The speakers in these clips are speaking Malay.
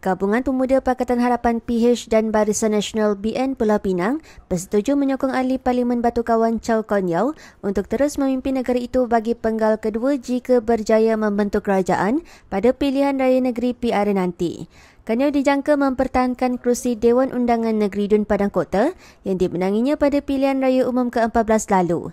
Gabungan Pemuda Pakatan Harapan PH dan Barisan Nasional BN Pulau Pinang bersetuju menyokong ahli Parlimen Batu Kawan Chow Kon Yau untuk terus memimpin negara itu bagi penggal kedua jika berjaya membentuk kerajaan pada pilihan raya negeri PR nanti. Kanyo dijangka mempertahankan kerusi Dewan Undangan Negeri Dun Padang Kota yang dimenanginya pada pilihan raya umum ke-14 lalu.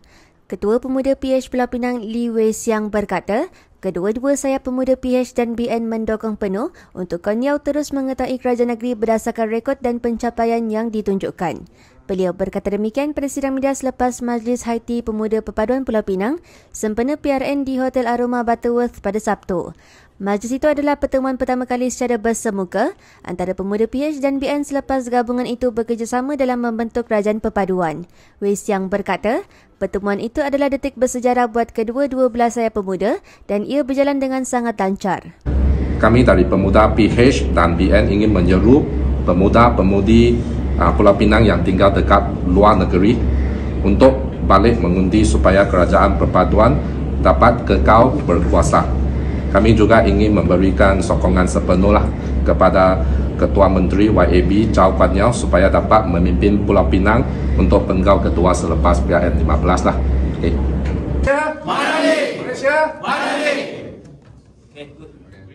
Ketua Pemuda PH Pulau Pinang Lee Wei Siang berkata, Kedua-dua saya pemuda PH dan BN mendokong penuh untuk Konyau terus mengetahui kerajaan negeri berdasarkan rekod dan pencapaian yang ditunjukkan. Beliau berkata demikian pada sidang media selepas Majlis Haiti Pemuda Perpaduan Pulau Pinang sempena PRN di Hotel Aroma Butterworth pada Sabtu. Majlis itu adalah pertemuan pertama kali secara bersemuka antara pemuda PH dan BN selepas gabungan itu bekerjasama dalam membentuk kerajaan perpaduan. Wei Xiang berkata, pertemuan itu adalah detik bersejarah buat kedua-dua belas sayap pemuda dan ia berjalan dengan sangat lancar. Kami dari pemuda PH dan BN ingin menyeru pemuda-pemudi uh, Pulau Pinang yang tinggal dekat luar negeri untuk balik mengundi supaya kerajaan perpaduan dapat kekal berkuasa. Kami juga ingin memberikan sokongan sepenuhlah kepada Ketua Menteri YAB Chow Kwan Yau supaya dapat memimpin Pulau Pinang untuk penggal ketua selepas PRN 15 lah. Okay. Eh. Malaysia, Malaysia, Malaysia. Okay, eh, good.